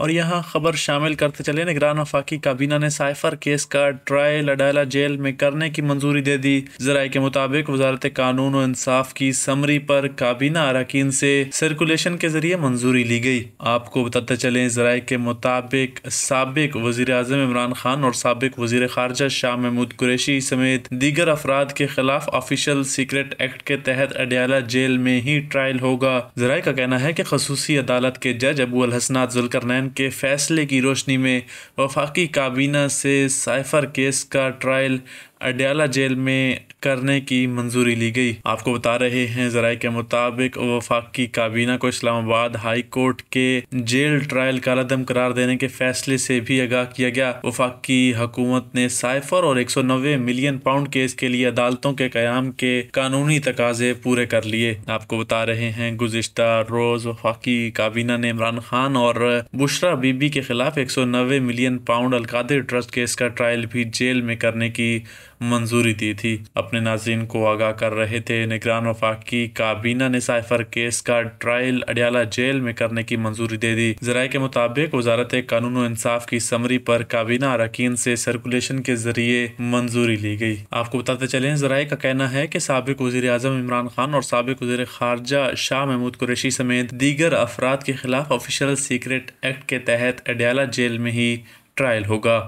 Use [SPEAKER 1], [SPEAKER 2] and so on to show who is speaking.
[SPEAKER 1] और यहाँ खबर शामिल करते चले निगरान वफाकी काबीना ने साइफर केस का ट्रायल अडाला जेल में करने की मंजूरी दे दी जराये के मुताबिक वजारत कानून और इंसाफ की समरी पर काबीना अरकान से सर्कुलेशन के जरिए मंजूरी ली गई आपको बताते चले जराये के मुताबिक सबक वजीर अजम इमरान खान और सबक वजीर खारजा शाह महमूद कुरेशी समेत दीगर अफराद के खिलाफ ऑफिशियल सीक्रेट एक्ट के तहत अडयाला जेल में ही ट्रायल होगा जराये का कहना है की खसूसी अदालत के जज अबू अल हसनात जुलकर नैन के फैसले की रोशनी में वफाकी काबीना से साइफर केस का ट्रायल अडयाला जेल में करने की मंजूरी ली गई आपको बता रहे हैं जराये के मुताबिक वफाकी काबीना को इस्लामाबाद हाई कोर्ट के जेल ट्रायल का रदम करार देने के फैसले से भी आगाह किया गया वफाकी हुकूमत ने साइफर और 190 मिलियन पाउंड केस के लिए अदालतों के क्याम के कानूनी तकाजे पूरे कर लिए आपको बता रहे हैं गुजशत रोज वफाकी काबीना ने इमरान खान और बुशरा बीबी के खिलाफ एक सौ नब्बे million pound Al Qadir trust case का ट्रायल भी जेल में करने की मंजूरी दी थी अपने नाजीन को आगाह कर रहे थे निगरान वफाकी काबीना ने साइफर केस का ट्रायल अडियाला जेल में करने की मंजूरी दे दी जराये के मुताबिक वजारत कानून इंसाफ की समरी पर काबीना अरकान से सर्कुलेशन के जरिए मंजूरी ली गई आपको बताते चले जराये का कहना है की सबक वजी अजम इमरान खान और सबक वजी खारजा शाह महमूद कुरेशी समेत दीगर अफराद के खिलाफ ऑफिशियल सीक्रेट एक्ट के तहत अडियाला जेल में ही ट्रायल होगा